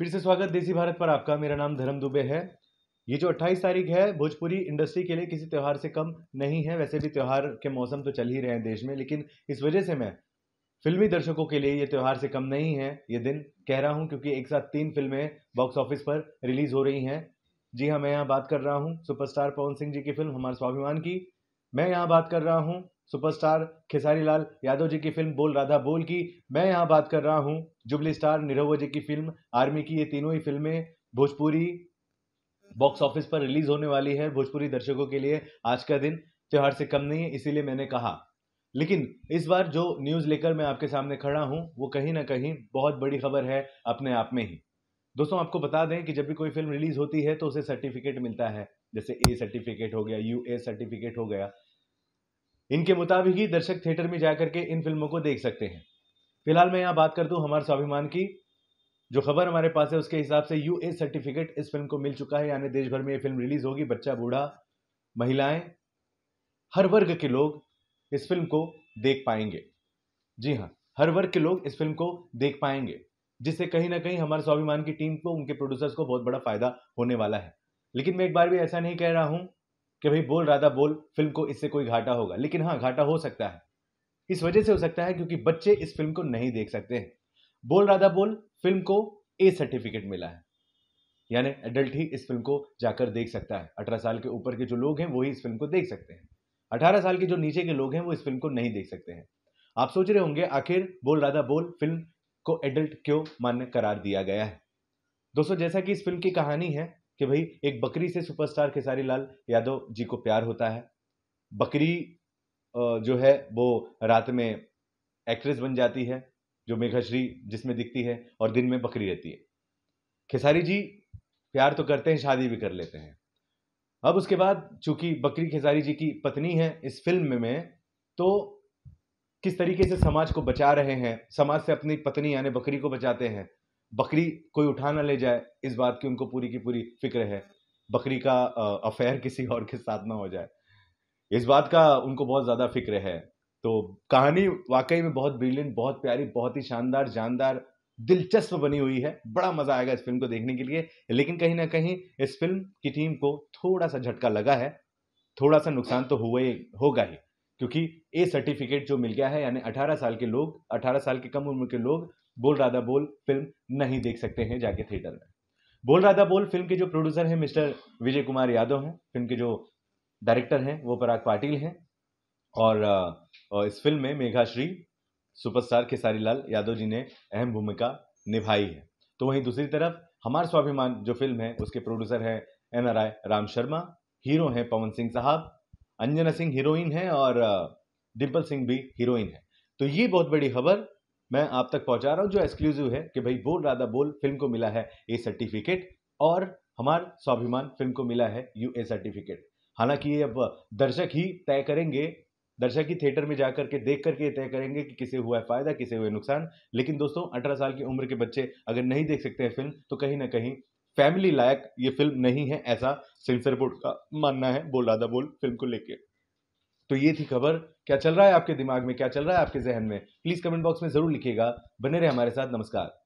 फिर से स्वागत देसी भारत पर आपका मेरा नाम धर्म दुबे है ये जो 28 तारीख है भोजपुरी इंडस्ट्री के लिए किसी त्यौहार से कम नहीं है वैसे भी त्यौहार के मौसम तो चल ही रहे हैं देश में लेकिन इस वजह से मैं फिल्मी दर्शकों के लिए ये त्यौहार से कम नहीं है ये दिन कह रहा हूँ क्योंकि एक साथ तीन फिल्में बॉक्स ऑफिस पर रिलीज हो रही हैं जी हाँ मैं यहाँ बात कर रहा हूँ सुपरस्टार पवन सिंह जी की फिल्म हमारे स्वाभिमान की मैं यहाँ बात कर रहा हूँ सुपरस्टार खेसारी लाल यादव जी की फिल्म बोल राधा बोल की मैं यहाँ बात कर रहा हूँ जुबली स्टार निरहुआ जी की फिल्म आर्मी की ये तीनों ही फिल्में भोजपुरी बॉक्स ऑफिस पर रिलीज होने वाली है भोजपुरी दर्शकों के लिए आज का दिन त्यौहार से कम नहीं है इसीलिए मैंने कहा लेकिन इस बार जो न्यूज़ लेकर मैं आपके सामने खड़ा हूँ वो कहीं ना कहीं बहुत बड़ी खबर है अपने आप में ही दोस्तों आपको बता दें कि जब भी कोई फिल्म रिलीज होती है तो उसे सर्टिफिकेट मिलता है जैसे ए सर्टिफिकेट हो गया यू ए सर्टिफिकेट हो गया इनके मुताबिक ही दर्शक थिएटर में जाकर के इन फिल्मों को देख सकते हैं फिलहाल मैं यहाँ बात कर दूँ हमारे स्वाभिमान की जो खबर हमारे पास है उसके हिसाब से यू सर्टिफिकेट इस फिल्म को मिल चुका है यानी देश भर में ये फिल्म रिलीज होगी बच्चा बूढ़ा महिलाएं हर वर्ग के लोग इस फिल्म को देख पाएंगे जी हाँ हर वर्ग के लोग इस फिल्म को देख पाएंगे जिससे कहीं ना कहीं हमारे स्वाभिमान की टीम को उनके प्रोड्यूसर्स को बहुत बड़ा फायदा होने वाला है लेकिन मैं एक बार भी ऐसा नहीं कह रहा हूं कि भाई बोल राधा बोल फिल्म को इससे कोई घाटा होगा लेकिन हाँ घाटा हो सकता है इस वजह से हो सकता है क्योंकि बच्चे इस फिल्म को नहीं देख सकते हैं बोल राधा बोल फिल्म को ए सर्टिफिकेट मिला है यानी एडल्ट ही इस फिल्म को जाकर देख सकता है अठारह साल के ऊपर के जो लोग हैं वही इस फिल्म को देख सकते हैं अठारह साल के जो नीचे के लोग हैं वो इस फिल्म को नहीं देख सकते हैं आप सोच रहे होंगे आखिर बोल राधा बोल फिल्म को एडल्ट क्यों मान्य करार दिया गया है दोस्तों जैसा कि इस फिल्म की कहानी है कि भाई एक बकरी से सुपरस्टार खेसारी लाल यादव जी को प्यार होता है बकरी जो है वो रात में एक्ट्रेस बन जाती है जो मेघाश्री जिसमें दिखती है और दिन में बकरी रहती है खेसारी जी प्यार तो करते हैं शादी भी कर लेते हैं अब उसके बाद चूंकि बकरी खेसारी जी की पत्नी है इस फिल्म में तो किस तरीके से समाज को बचा रहे हैं समाज से अपनी पत्नी यानी बकरी को बचाते हैं बकरी कोई उठा ना ले जाए इस बात की उनको पूरी की पूरी फिक्र है बकरी का अफेयर किसी और के साथ ना हो जाए इस बात का उनको बहुत ज़्यादा फिक्र है तो कहानी वाकई में बहुत ब्रिलियंट बहुत प्यारी बहुत ही शानदार जानदार दिलचस्प बनी हुई है बड़ा मज़ा आएगा इस फिल्म को देखने के लिए लेकिन कहीं ना कहीं इस फिल्म की टीम को थोड़ा सा झटका लगा है थोड़ा सा नुकसान तो हुआ ही होगा ही क्योंकि ए सर्टिफिकेट जो मिल गया है यानी 18 साल के लोग 18 साल के कम उम्र के लोग बोल राधा बोल फिल्म नहीं देख सकते हैं जाके थिएटर में बोल राधा बोल फिल्म के जो प्रोड्यूसर हैं मिस्टर विजय कुमार यादव हैं फिल्म के जो डायरेक्टर हैं वो पराग पाटिल हैं और इस फिल्म में मेघाश्री सुपरस्टार खेसारी लाल यादव जी ने अहम भूमिका निभाई है तो वहीं दूसरी तरफ हमार स्वाभिमान जो फिल्म है उसके प्रोड्यूसर हैं N R I Ram Sharma hero हैं पवन सिंह साहब अंजना सिंह हीरोइन है और डिम्पल सिंह भी हीरोइन है तो ये बहुत बड़ी खबर मैं आप तक पहुंचा रहा हूं जो एक्सक्लूसिव है कि भाई बोल राधा बोल फिल्म को मिला है ए सर्टिफिकेट और हमार स्वाभिमान फिल्म को मिला है यू ए सर्टिफिकेट हालांकि ये अब दर्शक ही तय करेंगे दर्शक ही थिएटर में जाकर के देख करके तय करेंगे कि किसे हुआ है फायदा किसे हुए नुकसान लेकिन दोस्तों अठारह साल की उम्र के बच्चे अगर नहीं देख सकते हैं फिल्म तो कहीं ना कहीं फैमिली लायक ये फिल्म नहीं है ऐसा सेंसर बोर्ड का मानना है बोल राधा बोल फिल्म को लेके तो ये थी खबर क्या चल रहा है आपके दिमाग में क्या चल रहा है आपके जहन में प्लीज कमेंट बॉक्स में जरूर लिखिएगा बने रहे हमारे साथ नमस्कार